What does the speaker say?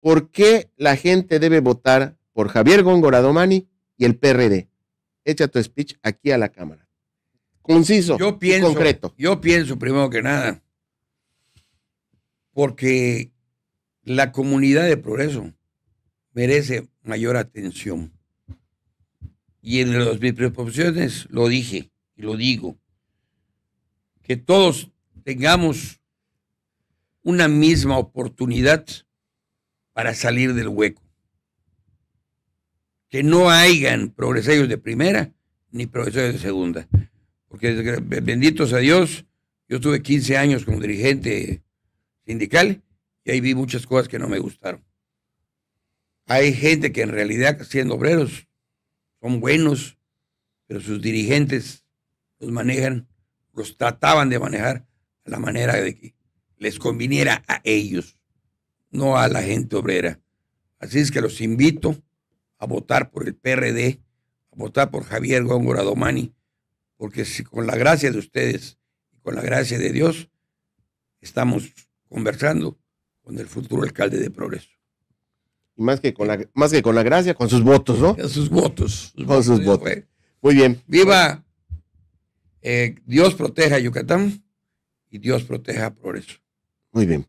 ¿Por qué la gente debe votar por Javier Góngora Domani y el PRD? Echa tu speech aquí a la Cámara. Conciso yo pienso, concreto. Yo pienso, primero que nada, porque la comunidad de progreso merece mayor atención. Y en las, mis proposiciones lo dije y lo digo. Que todos tengamos una misma oportunidad para salir del hueco. Que no hayan progresarios de primera ni progresarios de segunda. Porque benditos a Dios, yo tuve 15 años como dirigente sindical y ahí vi muchas cosas que no me gustaron. Hay gente que en realidad, siendo obreros, son buenos, pero sus dirigentes los manejan, los trataban de manejar a la manera de que les conviniera a ellos no a la gente obrera. Así es que los invito a votar por el PRD, a votar por Javier Góngora Domani, porque si con la gracia de ustedes y con la gracia de Dios estamos conversando con el futuro alcalde de Progreso. Y más que con la, más que con la gracia, con sus votos, ¿no? Con sus votos. con sus votos. Muy bien. Viva. Eh, Dios proteja a Yucatán y Dios proteja a Progreso. Muy bien.